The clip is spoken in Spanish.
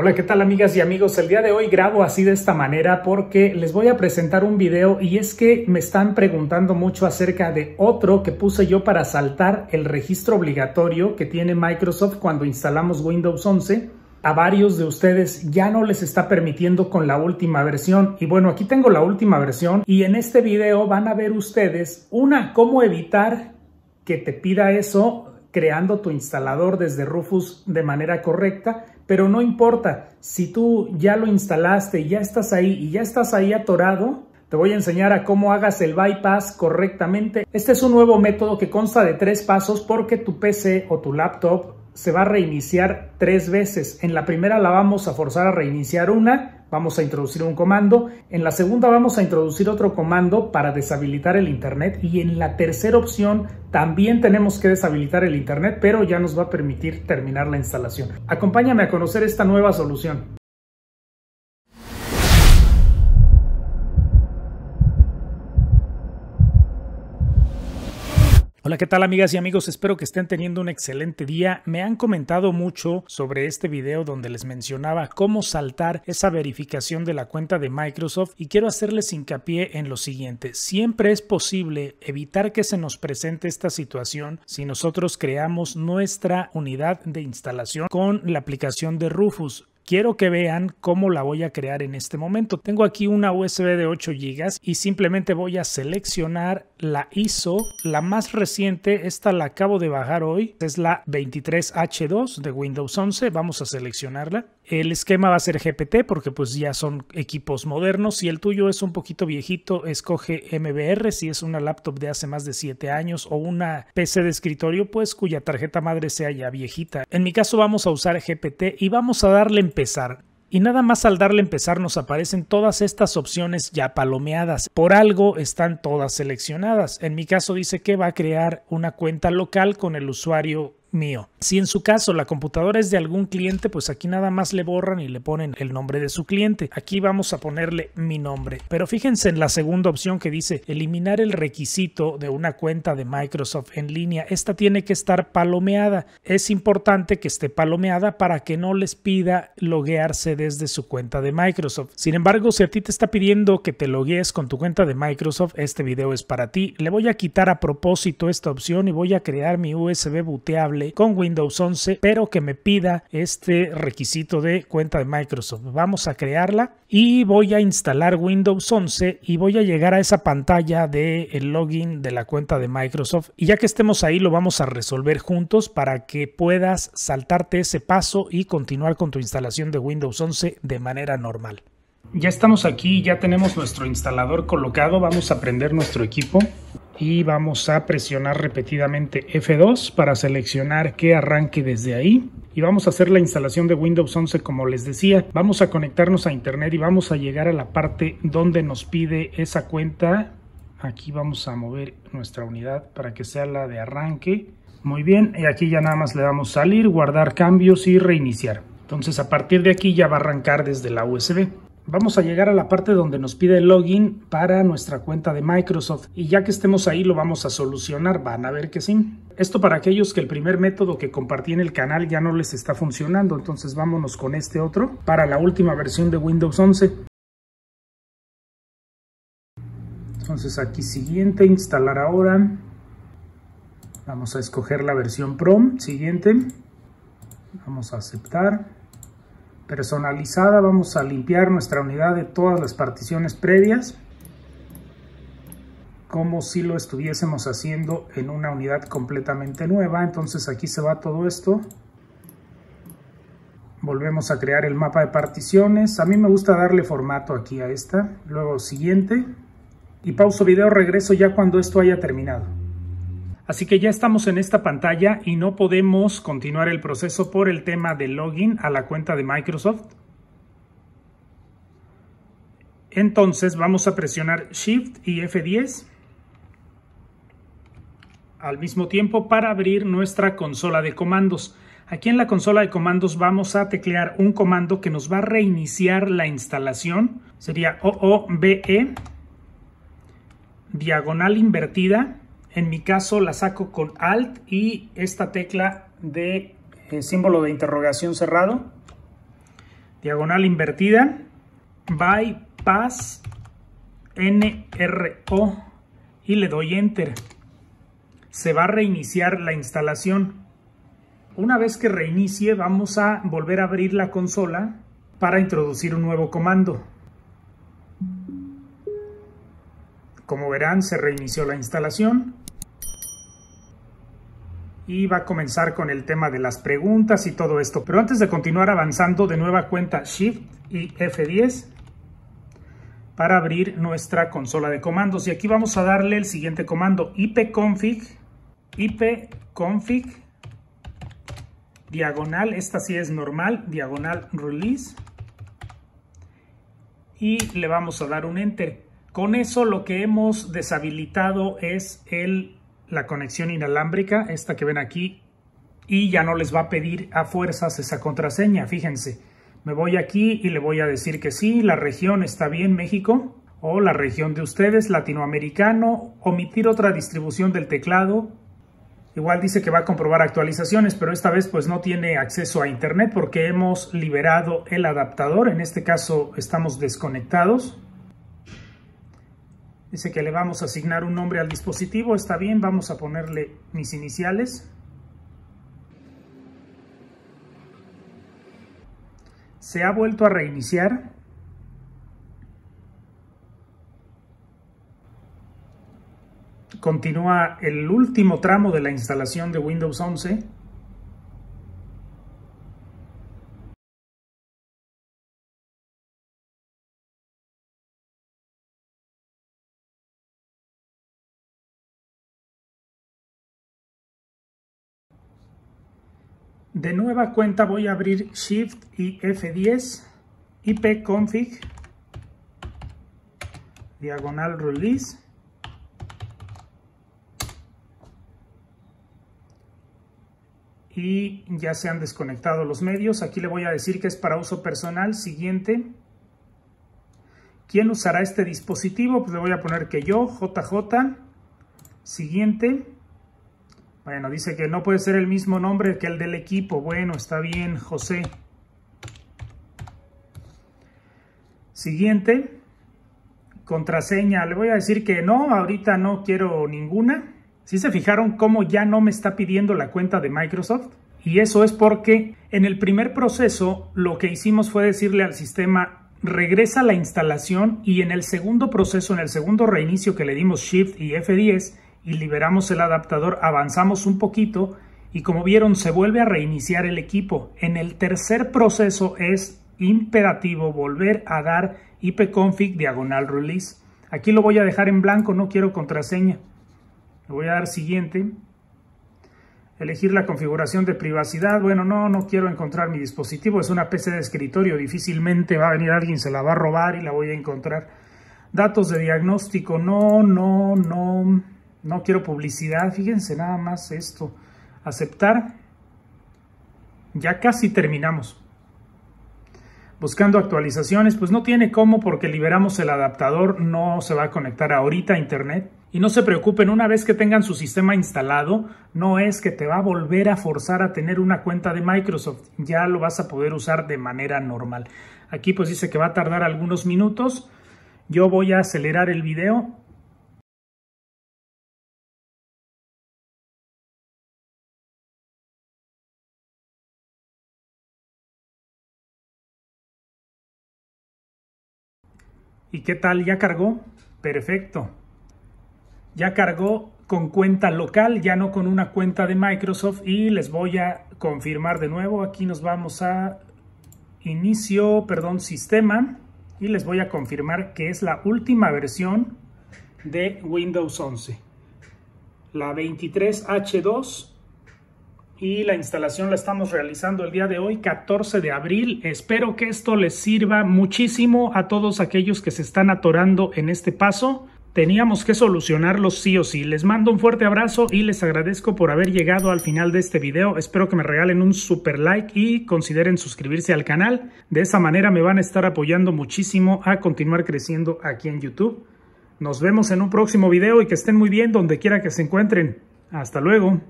Hola, ¿qué tal amigas y amigos? El día de hoy grabo así de esta manera porque les voy a presentar un video y es que me están preguntando mucho acerca de otro que puse yo para saltar el registro obligatorio que tiene Microsoft cuando instalamos Windows 11. A varios de ustedes ya no les está permitiendo con la última versión y bueno aquí tengo la última versión y en este video van a ver ustedes una cómo evitar que te pida eso creando tu instalador desde Rufus de manera correcta, pero no importa, si tú ya lo instalaste y ya estás ahí y ya estás ahí atorado, te voy a enseñar a cómo hagas el bypass correctamente. Este es un nuevo método que consta de tres pasos porque tu PC o tu laptop se va a reiniciar tres veces. En la primera la vamos a forzar a reiniciar una vamos a introducir un comando, en la segunda vamos a introducir otro comando para deshabilitar el Internet y en la tercera opción también tenemos que deshabilitar el Internet, pero ya nos va a permitir terminar la instalación. Acompáñame a conocer esta nueva solución. Hola, ¿qué tal amigas y amigos? Espero que estén teniendo un excelente día. Me han comentado mucho sobre este video donde les mencionaba cómo saltar esa verificación de la cuenta de Microsoft y quiero hacerles hincapié en lo siguiente. Siempre es posible evitar que se nos presente esta situación si nosotros creamos nuestra unidad de instalación con la aplicación de Rufus quiero que vean cómo la voy a crear en este momento. Tengo aquí una USB de 8 GB y simplemente voy a seleccionar la ISO, la más reciente, esta la acabo de bajar hoy, es la 23H2 de Windows 11, vamos a seleccionarla el esquema va a ser GPT porque pues ya son equipos modernos. Si el tuyo es un poquito viejito, escoge MBR. Si es una laptop de hace más de 7 años o una PC de escritorio, pues cuya tarjeta madre sea ya viejita. En mi caso vamos a usar GPT y vamos a darle empezar. Y nada más al darle empezar nos aparecen todas estas opciones ya palomeadas. Por algo están todas seleccionadas. En mi caso dice que va a crear una cuenta local con el usuario mío. Si en su caso la computadora es de algún cliente, pues aquí nada más le borran y le ponen el nombre de su cliente. Aquí vamos a ponerle mi nombre. Pero fíjense en la segunda opción que dice eliminar el requisito de una cuenta de Microsoft en línea. Esta tiene que estar palomeada. Es importante que esté palomeada para que no les pida loguearse desde su cuenta de Microsoft. Sin embargo, si a ti te está pidiendo que te loguees con tu cuenta de Microsoft, este video es para ti. Le voy a quitar a propósito esta opción y voy a crear mi USB booteable con Windows Windows 11, pero que me pida este requisito de cuenta de Microsoft. Vamos a crearla y voy a instalar Windows 11 y voy a llegar a esa pantalla del de login de la cuenta de Microsoft. Y ya que estemos ahí, lo vamos a resolver juntos para que puedas saltarte ese paso y continuar con tu instalación de Windows 11 de manera normal. Ya estamos aquí, ya tenemos nuestro instalador colocado, vamos a prender nuestro equipo y vamos a presionar repetidamente F2 para seleccionar que arranque desde ahí y vamos a hacer la instalación de Windows 11 como les decía vamos a conectarnos a internet y vamos a llegar a la parte donde nos pide esa cuenta aquí vamos a mover nuestra unidad para que sea la de arranque muy bien y aquí ya nada más le damos salir guardar cambios y reiniciar entonces a partir de aquí ya va a arrancar desde la USB vamos a llegar a la parte donde nos pide el login para nuestra cuenta de Microsoft y ya que estemos ahí lo vamos a solucionar, van a ver que sí. Esto para aquellos que el primer método que compartí en el canal ya no les está funcionando, entonces vámonos con este otro para la última versión de Windows 11. Entonces aquí siguiente, instalar ahora. Vamos a escoger la versión PROM, siguiente. Vamos a aceptar personalizada vamos a limpiar nuestra unidad de todas las particiones previas como si lo estuviésemos haciendo en una unidad completamente nueva entonces aquí se va todo esto volvemos a crear el mapa de particiones a mí me gusta darle formato aquí a esta luego siguiente y pauso video regreso ya cuando esto haya terminado Así que ya estamos en esta pantalla y no podemos continuar el proceso por el tema de login a la cuenta de Microsoft. Entonces vamos a presionar Shift y F10 al mismo tiempo para abrir nuestra consola de comandos. Aquí en la consola de comandos vamos a teclear un comando que nos va a reiniciar la instalación. Sería OOBE diagonal invertida en mi caso la saco con Alt y esta tecla de eh, símbolo de interrogación cerrado. Diagonal invertida. BYPASS NRO y le doy Enter. Se va a reiniciar la instalación. Una vez que reinicie vamos a volver a abrir la consola para introducir un nuevo comando. Como verán se reinició la instalación y va a comenzar con el tema de las preguntas y todo esto. Pero antes de continuar avanzando, de nueva cuenta Shift y F10 para abrir nuestra consola de comandos. Y aquí vamos a darle el siguiente comando, ipconfig, ipconfig, diagonal, esta sí es normal, diagonal release. Y le vamos a dar un enter. Con eso lo que hemos deshabilitado es el la conexión inalámbrica, esta que ven aquí, y ya no les va a pedir a fuerzas esa contraseña, fíjense. Me voy aquí y le voy a decir que sí, la región está bien, México, o la región de ustedes, latinoamericano, omitir otra distribución del teclado. Igual dice que va a comprobar actualizaciones, pero esta vez pues no tiene acceso a internet porque hemos liberado el adaptador, en este caso estamos desconectados. Dice que le vamos a asignar un nombre al dispositivo, está bien, vamos a ponerle mis iniciales. Se ha vuelto a reiniciar. Continúa el último tramo de la instalación de Windows 11. De nueva cuenta voy a abrir Shift y F10, Config, diagonal release. Y ya se han desconectado los medios. Aquí le voy a decir que es para uso personal. Siguiente. ¿Quién usará este dispositivo? Pues le voy a poner que yo, JJ. Siguiente. Bueno, dice que no puede ser el mismo nombre que el del equipo. Bueno, está bien, José. Siguiente. Contraseña. Le voy a decir que no, ahorita no quiero ninguna. Si ¿Sí se fijaron cómo ya no me está pidiendo la cuenta de Microsoft? Y eso es porque en el primer proceso lo que hicimos fue decirle al sistema regresa la instalación y en el segundo proceso, en el segundo reinicio que le dimos Shift y F10, y liberamos el adaptador, avanzamos un poquito y como vieron se vuelve a reiniciar el equipo. En el tercer proceso es imperativo volver a dar ipconfig diagonal release. Aquí lo voy a dejar en blanco, no quiero contraseña. Le voy a dar siguiente. Elegir la configuración de privacidad. Bueno, no, no quiero encontrar mi dispositivo. Es una PC de escritorio. Difícilmente va a venir alguien, se la va a robar y la voy a encontrar. Datos de diagnóstico. No, no, no. No quiero publicidad, fíjense nada más esto. Aceptar. Ya casi terminamos. Buscando actualizaciones, pues no tiene cómo porque liberamos el adaptador, no se va a conectar ahorita a internet. Y no se preocupen, una vez que tengan su sistema instalado, no es que te va a volver a forzar a tener una cuenta de Microsoft, ya lo vas a poder usar de manera normal. Aquí pues dice que va a tardar algunos minutos, yo voy a acelerar el video ¿Y qué tal? ¿Ya cargó? Perfecto. Ya cargó con cuenta local, ya no con una cuenta de Microsoft. Y les voy a confirmar de nuevo. Aquí nos vamos a inicio, perdón, sistema. Y les voy a confirmar que es la última versión de Windows 11. La 23H2 y la instalación la estamos realizando el día de hoy, 14 de abril. Espero que esto les sirva muchísimo a todos aquellos que se están atorando en este paso. Teníamos que solucionarlo sí o sí. Les mando un fuerte abrazo y les agradezco por haber llegado al final de este video. Espero que me regalen un super like y consideren suscribirse al canal. De esa manera me van a estar apoyando muchísimo a continuar creciendo aquí en YouTube. Nos vemos en un próximo video y que estén muy bien donde quiera que se encuentren. Hasta luego.